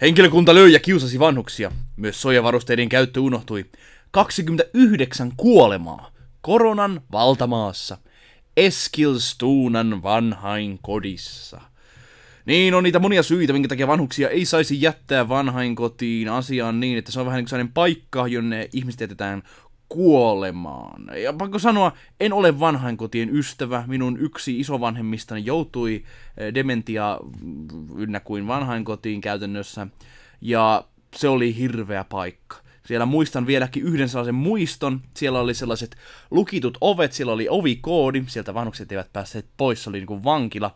Henkilökunta löi ja kiusasi vanhuksia. Myös sojavarusteiden käyttö unohtui. 29 kuolemaa koronan valtamaassa. Eskilstuunan vanhain kodissa. Niin, on niitä monia syitä, minkä takia vanhuksia ei saisi jättää vanhainkotiin asiaan niin, että se on vähän niin kuin sellainen paikka, jonne ihmiset jätetään kuolemaan. Ja pakko sanoa, en ole vanhainkotien ystävä. Minun yksi isovanhemmistani joutui eh, dementia mm, ynnä kuin vanhainkotiin käytännössä. Ja se oli hirveä paikka. Siellä muistan vieläkin yhden sellaisen muiston. Siellä oli sellaiset lukitut ovet, siellä oli ovikoodi. Sieltä vanhukset eivät päässeet pois, se oli niin kuin vankila.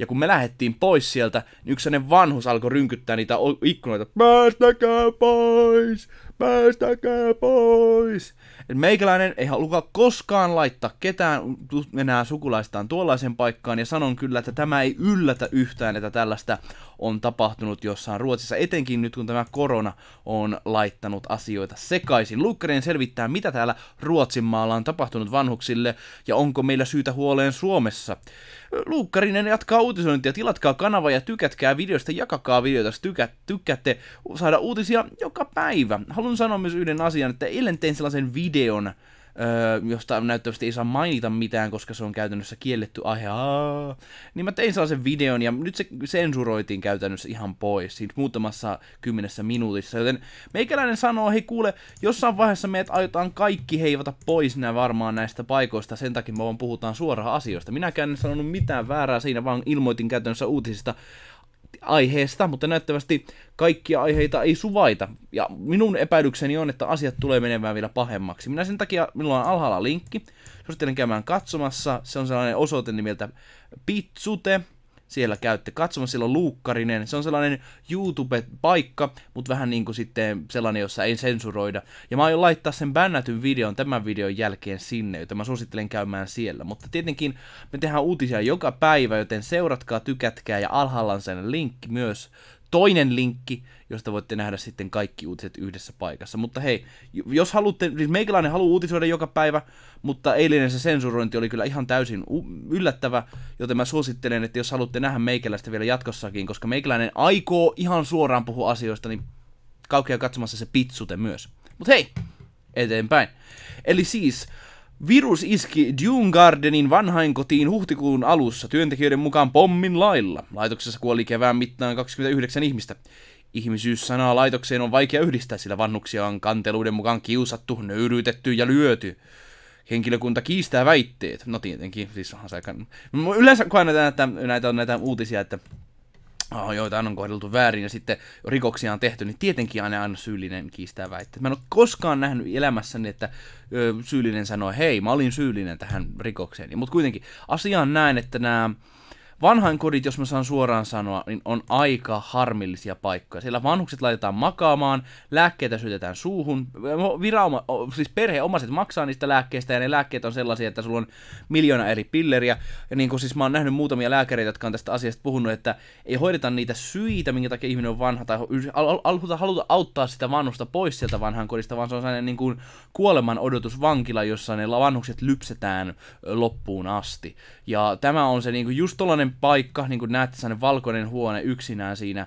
Ja kun me lähdettiin pois sieltä, niin yksi vanhus alkoi rynkyttää niitä ikkunoita. Päästäkää pois! Päästäkää pois! Et meikäläinen ei halua koskaan laittaa ketään enää sukulaistaan tuollaiseen paikkaan, ja sanon kyllä, että tämä ei yllätä yhtään, että tällaista on tapahtunut jossain Ruotsissa, etenkin nyt kun tämä korona on laittanut asioita sekaisin. Lukkarien selvittää, mitä täällä Ruotsin maalla on tapahtunut vanhuksille, ja onko meillä syytä huoleen Suomessa. Luukkarinen jatkaa uutisointia, tilatkaa kanava ja tykätkää videosta, jakakaa videota, jos tykät, tykkäätte saada uutisia joka päivä. Haluan sanoa myös yhden asian, että eilen tein sellaisen videon, öö, josta näyttävästi ei saa mainita mitään, koska se on käytännössä kielletty aihe, niin mä tein sellaisen videon, ja nyt se sensuroitiin käytännössä ihan pois, siinä muutamassa kymmenessä minuutissa, joten meikäläinen sanoo, hei kuule, jossain vaiheessa meidät aiotaan kaikki heivata pois nämä varmaan näistä paikoista, sen takia me vaan puhutaan suoraan asioista. Minäkään en sanonut mitään väärää siinä, vaan ilmoitin käytännössä uutisista, aiheesta, mutta näyttävästi kaikkia aiheita ei suvaita. Ja minun epäilykseni on, että asiat tulee menemään vielä pahemmaksi. Minä sen takia, minulla on alhaalla linkki, suosittelen käymään katsomassa. Se on sellainen osoite nimeltä Pitsute, siellä käytte katsomassa. Siellä on Luukkarinen. Se on sellainen YouTube-paikka, mutta vähän niin kuin sitten sellainen, jossa ei sensuroida. Ja mä aion laittaa sen bännätyn videon tämän videon jälkeen sinne, joten mä suosittelen käymään siellä. Mutta tietenkin me tehdään uutisia joka päivä, joten seuratkaa, tykätkää ja alhaalla on sen linkki myös toinen linkki, josta voitte nähdä sitten kaikki uutiset yhdessä paikassa. Mutta hei, jos haluatte, siis meikäläinen haluaa uutisoida joka päivä, mutta eilinen se sensurointi oli kyllä ihan täysin yllättävä, joten mä suosittelen, että jos haluatte nähdä meikäläistä vielä jatkossakin, koska meikäläinen aikoo ihan suoraan puhua asioista, niin kaukea katsomassa se pitsute myös. Mutta hei, eteenpäin. Eli siis, Virus iski Dune Gardenin vanhainkotiin huhtikuun alussa työntekijöiden mukaan pommin lailla. Laitoksessa kuoli kevään mittaan 29 ihmistä. Ihmisyyssanaa laitokseen on vaikea yhdistää, sillä vannuksia on kanteluiden mukaan kiusattu, nöyryytetty ja lyöty. Henkilökunta kiistää väitteet. No tietenkin, siis onhan se aika... Yleensä kun näitä, näitä on näitä uutisia, että Ah, tämä on kohdeltu väärin ja sitten rikoksia on tehty, niin tietenkin aina aina syyllinen kiistää väitteet. Mä en ole koskaan nähnyt elämässäni, että syyllinen sanoi, hei, mä olin syyllinen tähän rikokseen. Mutta kuitenkin asia on näin, että nämä kodit, jos mä saan suoraan sanoa, niin on aika harmillisia paikkoja. Siellä vanhukset laitetaan makaamaan, lääkkeitä syötetään suuhun, virauma, siis perheomaiset maksaa niistä lääkkeistä, ja ne lääkkeet on sellaisia, että sulla on miljoona eri pilleriä, ja niin kuin siis mä oon nähnyt muutamia lääkäreitä, jotka on tästä asiasta puhunut, että ei hoideta niitä syitä, minkä takia ihminen on vanha, tai haluta, haluta auttaa sitä vanhusta pois sieltä kodista, vaan se on sellainen niin kuin kuoleman odotus vankila, jossa ne vanhukset lypsetään loppuun asti. Ja tämä on se niin kuin just tollainen valkoinen paikka, niin kuin näette, sellainen valkoinen huone yksinään siinä,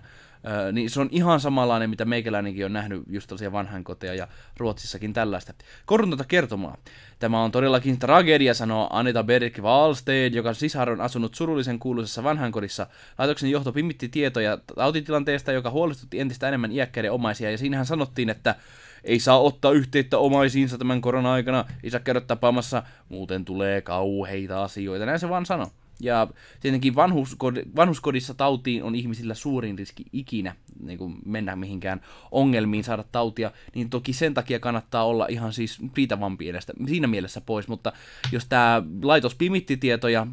niin se on ihan samanlainen, mitä meikäläinenkin on nähnyt just tällaisia vanhankoteja ja Ruotsissakin tällaista. Koruntonta kertomaa. Tämä on todellakin tragedia, sanoo Anita Berg Wallstein, joka sisar on asunut surullisen kuuluisessa vanhankodissa. Laitoksen johto pimitti tietoja tautitilanteesta, joka huolestutti entistä enemmän iäkkäiden omaisia, ja siinähän sanottiin, että ei saa ottaa yhteyttä omaisiinsa tämän korona-aikana, ei saa käydä tapaamassa, muuten tulee kauheita asioita. Näin se vaan sanoo. Ja tietenkin vanhuskod, vanhuskodissa tautiin on ihmisillä suurin riski ikinä niin kuin mennä mihinkään ongelmiin, saada tautia, niin toki sen takia kannattaa olla ihan siis siitä vampiirestä siinä mielessä pois, mutta jos tämä laitos pimitti tietoja,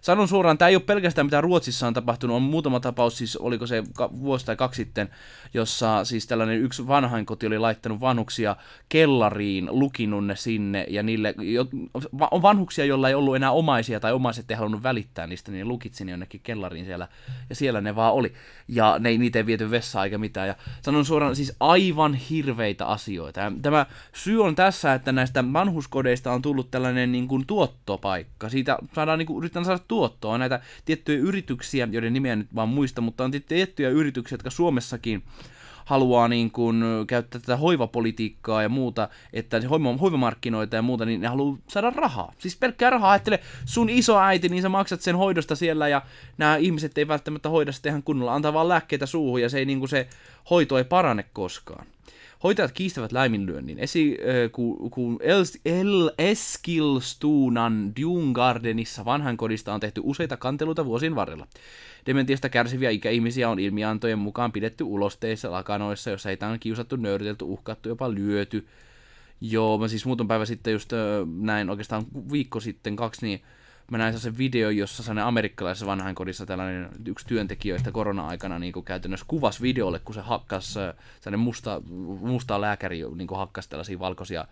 sanon suoraan, tämä ei ole pelkästään mitä Ruotsissa on tapahtunut, on muutama tapaus, siis oliko se vuosi tai kaksi sitten, jossa siis tällainen yksi vanhainkoti oli laittanut vanhuksia kellariin, lukinut ne sinne, ja niille, on vanhuksia, joilla ei ollut enää omaisia tai omaiset ei halunnut voinut välittää niistä, niin ne lukitsin jonnekin kellariin siellä, ja siellä ne vaan oli. Ja ne ei niitä ei viety vessaa eikä mitään, ja sanon suoraan, siis aivan hirveitä asioita. Ja tämä syy on tässä, että näistä vanhuskodeista on tullut tällainen niin kuin tuottopaikka. Siitä saadaan, niin kuin, yritetään saada tuottoa. näitä tiettyjä yrityksiä, joiden nimeä nyt vaan muista, mutta on tiettyjä yrityksiä, jotka Suomessakin haluaa niin kuin käyttää tätä hoivapolitiikkaa ja muuta, että hoivamarkkinoita ja muuta, niin ne haluaa saada rahaa. Siis pelkkää rahaa. Ajattele, sun äiti, niin sä maksat sen hoidosta siellä ja nämä ihmiset ei välttämättä hoida sitä ihan kunnolla. Antaa vaan lääkkeitä suuhun ja se, ei, niin kuin se hoito ei parane koskaan. Hoitajat kiistävät laiminlyönnin. Esi, äh, kun, kun El, Eskilstunan vanhan kodista on tehty useita kanteluita vuosien varrella. Dementiasta kärsiviä ikäihmisiä on ilmiantojen mukaan pidetty ulosteissa lakanoissa, jossa heitä on kiusattu, nöyritelty, uhkattu, jopa lyöty. Joo, mä siis muutama päivä sitten just äh, näin oikeastaan viikko sitten kaksi, niin mä näin sen video, jossa sellainen amerikkalaisessa vanhainkodissa tällainen yksi työntekijöistä korona-aikana niin kuin käytännössä kuvasi videolle, kun se hakkas äh, sellainen musta, musta lääkäri niin kuin hakkas tällaisia valkoisia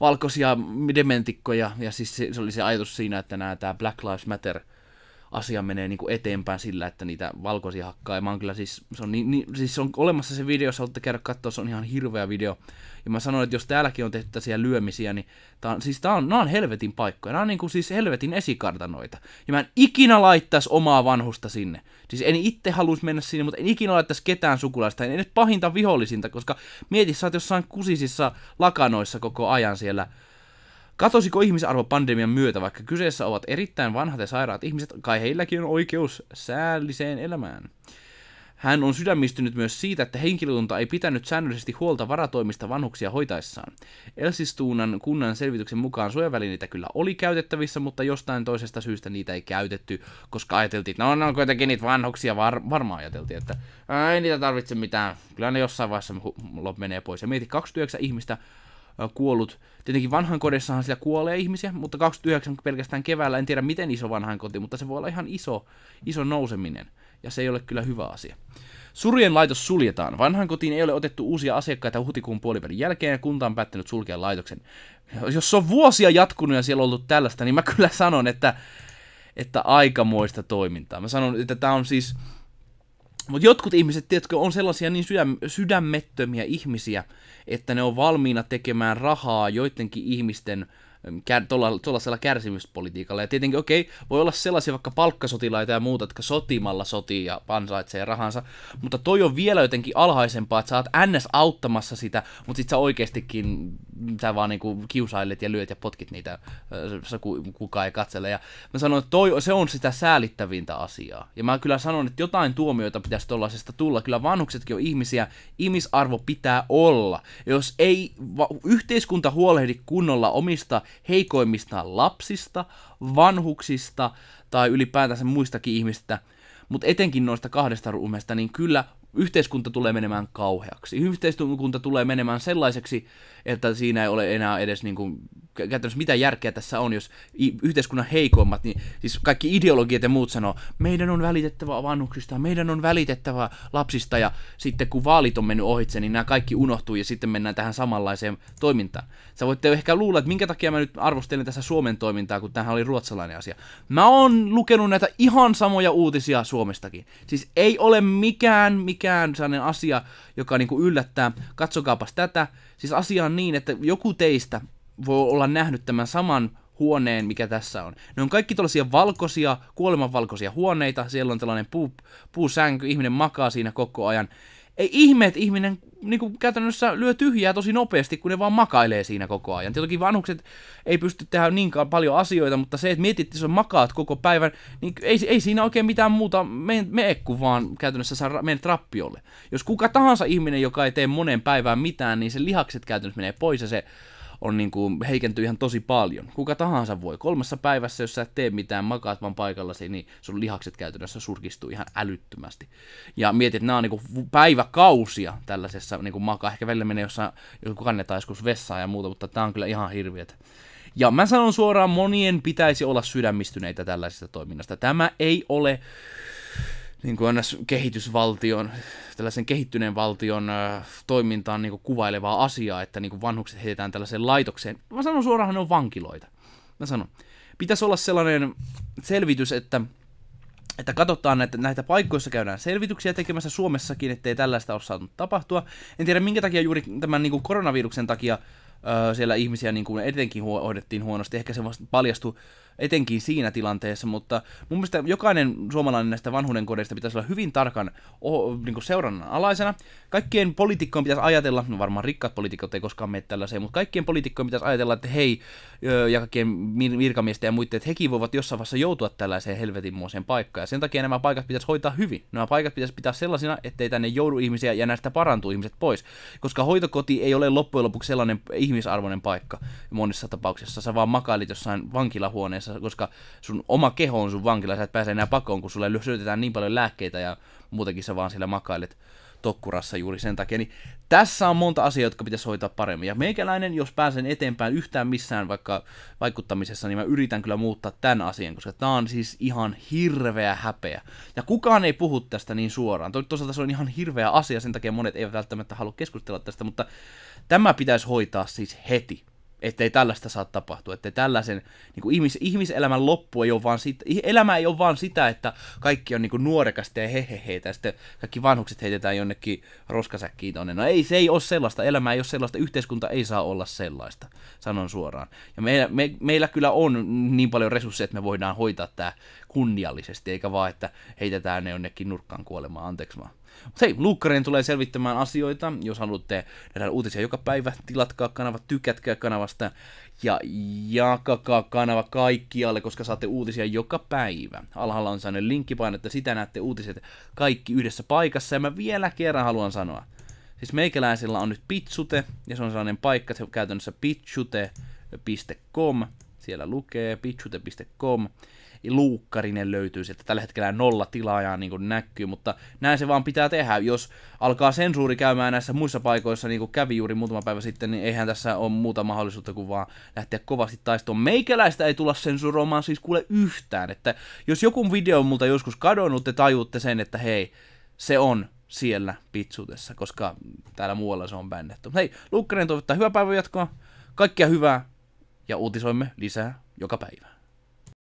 valkoisia dementikkoja, ja siis se, se oli se ajatus siinä, että nämä, tämä Black Lives Matter – asia menee niin kuin eteenpäin sillä, että niitä valkoisia hakkaa. Ja mä oon kyllä siis, se on, niin, niin, siis on olemassa se video, jos haluatte käydä katsoa, se on ihan hirveä video. Ja mä sanoin, että jos täälläkin on tehty tällaisia lyömisiä, niin tää on, siis tää on, nää on helvetin paikkoja. Nää on niin kuin siis helvetin esikartanoita. Ja mä en ikinä laittaisi omaa vanhusta sinne. Siis en itse haluaisi mennä sinne, mutta en ikinä laittaisi ketään sukulaista. En edes pahinta vihollisinta, koska mieti, sä oot jossain kusisissa lakanoissa koko ajan siellä – Katosiko ihmisarvo pandemian myötä, vaikka kyseessä ovat erittäin vanhat ja sairaat ihmiset, kai heilläkin on oikeus säälliseen elämään. Hän on sydämistynyt myös siitä, että henkilökunta ei pitänyt säännöllisesti huolta varatoimista vanhuksia hoitaessaan. Elsistuunan kunnan selvityksen mukaan suojavälineitä kyllä oli käytettävissä, mutta jostain toisesta syystä niitä ei käytetty, koska ajateltiin, että no, ne on kuitenkin niitä vanhuksia, var- varmaan ajateltiin, että ei niitä tarvitse mitään, kyllä ne jossain vaiheessa hu- menee pois. Ja mieti, 29 ihmistä kuollut. Tietenkin vanhan kodessahan siellä kuolee ihmisiä, mutta 29 pelkästään keväällä, en tiedä miten iso vanhan koti, mutta se voi olla ihan iso, iso nouseminen, ja se ei ole kyllä hyvä asia. Surien laitos suljetaan. Vanhan kotiin ei ole otettu uusia asiakkaita huhtikuun puolivälin jälkeen ja kunta on päättänyt sulkea laitoksen. Jos se on vuosia jatkunut ja siellä on ollut tällaista, niin mä kyllä sanon, että, että aikamoista toimintaa. Mä sanon, että tämä on siis mutta jotkut ihmiset, tiedätkö, on sellaisia niin sydäm, sydämettömiä ihmisiä, että ne on valmiina tekemään rahaa joidenkin ihmisten tuollaisella kärsimyspolitiikalla. Ja tietenkin, okei, okay, voi olla sellaisia vaikka palkkasotilaita ja muuta, jotka sotimalla sotii ja ansaitsee rahansa, mutta toi on vielä jotenkin alhaisempaa, että sä oot ns. auttamassa sitä, mutta sit sä oikeastikin mm, sä vaan niinku kiusailet ja lyöt ja potkit niitä, kukaan ei katsele. Ja mä sanon, että toi, se on sitä säälittävintä asiaa. Ja mä kyllä sanon, että jotain tuomioita pitäisi tuollaisesta tulla. Kyllä vanhuksetkin on ihmisiä, ihmisarvo pitää olla. Ja jos ei va- yhteiskunta huolehdi kunnolla omista heikoimmistaan lapsista, vanhuksista tai ylipäätänsä muistakin ihmistä, mutta etenkin noista kahdesta ruumesta, niin kyllä yhteiskunta tulee menemään kauheaksi. Yhteiskunta tulee menemään sellaiseksi, että siinä ei ole enää edes niin kuin käytännössä mitä järkeä tässä on, jos yhteiskunnan heikommat, niin siis kaikki ideologiat ja muut sanoo, meidän on välitettävä vanhuksista, meidän on välitettävä lapsista, ja sitten kun vaalit on mennyt ohitse, niin nämä kaikki unohtuu, ja sitten mennään tähän samanlaiseen toimintaan. Sä voitte ehkä luulla, että minkä takia mä nyt arvostelen tässä Suomen toimintaa, kun tämähän oli ruotsalainen asia. Mä oon lukenut näitä ihan samoja uutisia Suomestakin. Siis ei ole mikään, mikään sellainen asia, joka niinku yllättää. Katsokaapas tätä. Siis asia on niin, että joku teistä voi olla nähnyt tämän saman huoneen, mikä tässä on. Ne on kaikki tällaisia valkoisia, kuolemanvalkoisia huoneita. Siellä on tällainen puu, puusänky, ihminen makaa siinä koko ajan. Ei ihme, että ihminen niin kuin käytännössä lyö tyhjää tosi nopeasti, kun ne vaan makailee siinä koko ajan. Tietenkin vanhukset ei pysty tehdä niinkaan paljon asioita, mutta se, että mietit, että sä makaat koko päivän, niin ei, ei siinä oikein mitään muuta mene, mene kuin vaan käytännössä sä menet rappiolle. Jos kuka tahansa ihminen, joka ei tee moneen päivään mitään, niin se lihakset käytännössä menee pois ja se on niin kuin, heikentyy ihan tosi paljon. Kuka tahansa voi. Kolmessa päivässä, jos sä et tee mitään, makaat vaan paikallasi, niin sun lihakset käytännössä surkistuu ihan älyttömästi. Ja mietit, että nämä on niin päiväkausia tällaisessa niin kuin makaa. Ehkä välillä menee jossain, joku kannetaan joskus vessaa ja muuta, mutta tämä on kyllä ihan hirviötä. Ja mä sanon suoraan, monien pitäisi olla sydämistyneitä tällaisesta toiminnasta. Tämä ei ole niin kuin kehitysvaltion tällaisen kehittyneen valtion toimintaan niin kuvailevaa asiaa, että niin vanhukset heitetään tällaiseen laitokseen. Mä sanon suoraan, ne on vankiloita. Mä sanon. Pitäisi olla sellainen selvitys, että että katsotaan, että näitä paikkoissa käydään selvityksiä tekemässä Suomessakin, ettei tällaista ole saanut tapahtua. En tiedä minkä takia juuri tämän niin kuin koronaviruksen takia siellä ihmisiä niin kuin etenkin hoidettiin huonosti, ehkä se vasta paljastui etenkin siinä tilanteessa, mutta mun mielestä jokainen suomalainen näistä vanhuuden kodeista pitäisi olla hyvin tarkan o, niin kuin seurannan alaisena. Kaikkien poliitikkojen pitäisi ajatella, no varmaan rikkaat poliitikot ei koskaan mene tällaiseen, mutta kaikkien poliitikkojen pitäisi ajatella, että hei, ja kaikkien virkamiesten ja muiden, että hekin voivat jossain vaiheessa joutua tällaiseen helvetinmuoseen paikkaan, ja sen takia nämä paikat pitäisi hoitaa hyvin. Nämä paikat pitäisi pitää sellaisina, ettei tänne joudu ihmisiä ja näistä parantuu ihmiset pois, koska hoitokoti ei ole loppujen lopuksi sellainen ihmisarvoinen paikka monissa tapauksissa. Sä vaan makailit jossain vankilahuoneessa, koska sun oma keho on sun vankila, sä et pääse enää pakoon, kun sulle syötetään niin paljon lääkkeitä ja muutenkin sä vaan siellä makailet. Tokkurassa juuri sen takia. Niin tässä on monta asiaa, jotka pitäisi hoitaa paremmin. Ja meikäläinen, jos pääsen eteenpäin yhtään missään vaikka vaikuttamisessa, niin mä yritän kyllä muuttaa tämän asian, koska tämä on siis ihan hirveä häpeä. Ja kukaan ei puhu tästä niin suoraan. Toisaalta se on ihan hirveä asia, sen takia monet eivät välttämättä halua keskustella tästä, mutta tämä pitäisi hoitaa siis heti ettei tällaista saa tapahtua, että tällaisen niin kuin ihmis, ihmiselämän loppu ei ole vaan sitä, elämä ei ole vaan sitä, että kaikki on niin kuin nuorekasta ja heheheitä ja sitten kaikki vanhukset heitetään jonnekin roskasäkkiin tonne. No ei, se ei ole sellaista, elämä ei ole sellaista, yhteiskunta ei saa olla sellaista, sanon suoraan. Ja meillä, me, meillä kyllä on niin paljon resursseja, että me voidaan hoitaa tämä kunniallisesti, eikä vaan, että heitetään ne jonnekin nurkkaan kuolemaan, anteeksi vaan. Mutta hei, Luukkarin tulee selvittämään asioita. Jos haluatte nähdä uutisia joka päivä, tilatkaa kanava, tykätkää kanavasta ja jakakaa kanava kaikkialle, koska saatte uutisia joka päivä. Alhaalla on sellainen linkki, että sitä, näette uutiset kaikki yhdessä paikassa. Ja mä vielä kerran haluan sanoa, siis meikäläisillä on nyt Pitsute, ja se on sellainen paikka, se on käytännössä pitsute.com, siellä lukee pitsute.com, luukkarinen löytyy sieltä. Tällä hetkellä nolla tilaajaa niin kuin näkyy, mutta näin se vaan pitää tehdä. Jos alkaa sensuuri käymään näissä muissa paikoissa, niin kuin kävi juuri muutama päivä sitten, niin eihän tässä ole muuta mahdollisuutta kuin vaan lähteä kovasti taistoon. Meikäläistä ei tulla sensuroimaan siis kuule yhtään, että jos joku video on multa joskus kadonnut, te tajuutte sen, että hei, se on siellä pitsutessa, koska täällä muualla se on bännetty. hei, Lukkanen toivottaa hyvää päivänjatkoa, kaikkia hyvää ja uutisoimme lisää joka päivä.